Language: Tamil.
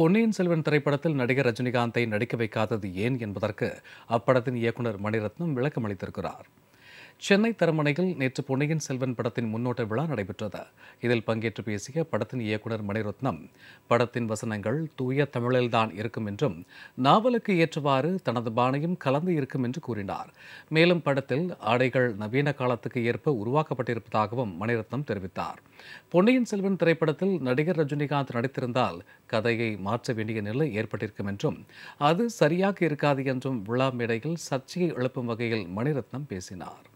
பொன்னியின் செல்வன் திரைப்படத்தில் நடிகர் ரஜினிகாந்தை நடிக்க வைக்காதது ஏன் என்பதற்கு அப்படத்தின் இயக்குனர் மணிரத்னம் விளக்கம் அளித்திருக்கிறார் சென்னை தரமனையில் நேற்று பொன்னியின் செல்வன் படத்தின் முன்னோட்ட விழா நடைபெற்றது இதில் பங்கேற்று பேசிய படத்தின் இயக்குனர் மணிரத்னம் படத்தின் வசனங்கள் தூய தமிழில்தான் இருக்கும் என்றும் நாவலுக்கு ஏற்றவாறு தனது பாணியும் கலந்து இருக்கும் என்று கூறினார் மேலும் படத்தில் ஆடைகள் நவீன காலத்துக்கு ஏற்ப உருவாக்கப்பட்டிருப்பதாகவும் மணிரத்னம் தெரிவித்தார் பொன்னியின் செல்வன் திரைப்படத்தில் நடிகர் ரஜினிகாந்த் நடித்திருந்தால் கதையை மாற்ற வேண்டிய நிலை ஏற்பட்டிருக்கும் என்றும் அது சரியாக இருக்காது என்றும் விழா மேடையில் சர்ச்சையை எழுப்பும் வகையில் மணிரத்னம் பேசினார்